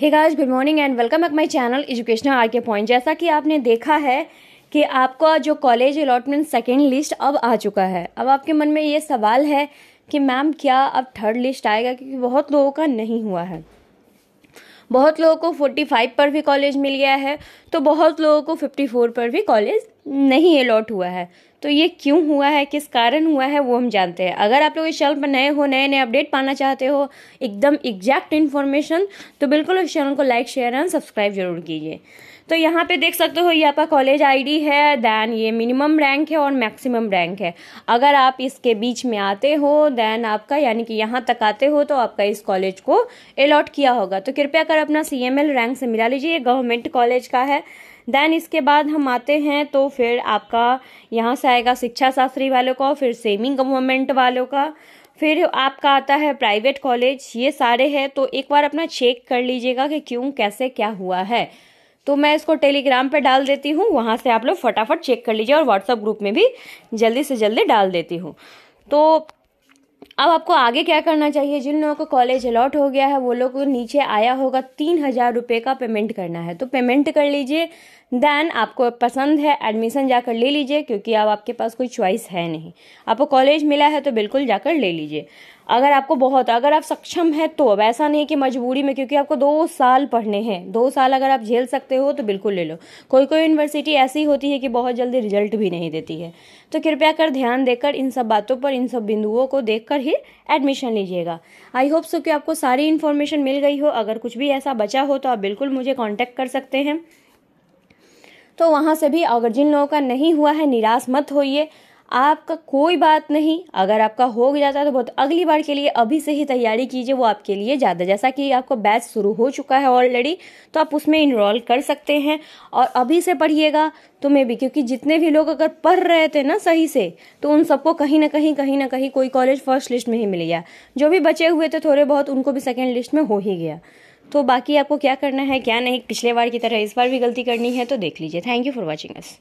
hey guys good morning and welcome back my channel educational R K point जैसा कि आपने देखा है कि आपका जो कॉलेज अलॉटमेंट सेकेंड लिस्ट अब आ चुका है अब आपके मन में ये सवाल है कि मैम क्या अब थर्ड लिस्ट आएगा क्योंकि बहुत लोगों का नहीं हुआ है बहुत लोगों को 45 पर भी कॉलेज मिल गया है तो बहुत लोगों को 54 पर भी कॉलेज नहीं अलॉट हुआ है तो ये क्यों हुआ है किस कारण हुआ है वो हम जानते हैं अगर आप लोग इस चैनल पर नए हो नए नए अपडेट पाना चाहते हो एकदम एग्जैक्ट इन्फॉर्मेशन तो बिल्कुल इस चैनल को लाइक शेयर एंड सब्सक्राइब जरूर कीजिए तो यहाँ पे देख सकते हो ये आपका कॉलेज आईडी है दैन ये मिनिमम रैंक है और मैक्सिमम रैंक है अगर आप इसके बीच में आते हो दैन आपका यानी कि यहाँ तक आते हो तो आपका इस कॉलेज को अलॉट किया होगा तो कृपया कर अपना सी रैंक से मिला लीजिए ये गवर्नमेंट कॉलेज का है देन इसके बाद हम आते हैं तो फिर आपका यहाँ से आएगा शिक्षा शास्त्री वालों का फिर सेमी गवर्नमेंट वालों का फिर आपका आता है प्राइवेट कॉलेज ये सारे हैं तो एक बार अपना चेक कर लीजिएगा कि क्यों कैसे क्या हुआ है तो मैं इसको टेलीग्राम पे डाल देती हूँ वहाँ से आप लोग फटाफट चेक कर लीजिए और व्हाट्सअप ग्रुप में भी जल्दी से जल्दी डाल देती हूँ तो अब आपको आगे क्या करना चाहिए जिन लोगों को कॉलेज अलॉट हो गया है वो लोग नीचे आया होगा तीन हज़ार रुपये का पेमेंट करना है तो पेमेंट कर लीजिए देन आपको पसंद है एडमिशन जाकर ले लीजिए क्योंकि अब आपके पास कोई चॉइस है नहीं आपको कॉलेज मिला है तो बिल्कुल जाकर ले लीजिए अगर आपको बहुत अगर आप सक्षम है तो अब ऐसा नहीं कि मजबूरी में क्योंकि आपको दो साल पढ़ने हैं दो साल अगर आप झेल सकते हो तो बिल्कुल ले लो कोई कोई यूनिवर्सिटी ऐसी होती है कि बहुत जल्दी रिजल्ट भी नहीं देती है तो कृपया कर ध्यान देकर इन सब बातों पर इन सब बिंदुओं को देख कर ही एडमिशन लीजिएगा आई होप सो कि आपको सारी इन्फॉर्मेशन मिल गई हो अगर कुछ भी ऐसा बचा हो तो आप बिल्कुल मुझे कॉन्टैक्ट कर सकते हैं तो वहाँ से भी अगर जिन लोगों का नहीं हुआ है निराश मत होइए आपका कोई बात नहीं अगर आपका हो जाता है तो बहुत अगली बार के लिए अभी से ही तैयारी कीजिए वो आपके लिए ज़्यादा जैसा कि आपका बैच शुरू हो चुका है ऑलरेडी तो आप उसमें इनरोल कर सकते हैं और अभी से पढ़िएगा तो मे भी क्योंकि जितने भी लोग अगर पढ़ रहे थे ना सही से तो उन सबको कहीं ना कहीं कहीं ना कहीं कोई कॉलेज फर्स्ट लिस्ट में ही मिल गया जो भी बचे हुए थे थोड़े बहुत उनको भी सेकेंड लिस्ट में हो ही गया तो बाकी आपको क्या करना है क्या नहीं पिछले बार की तरह इस बार भी गलती करनी है तो देख लीजिए thank you for watching us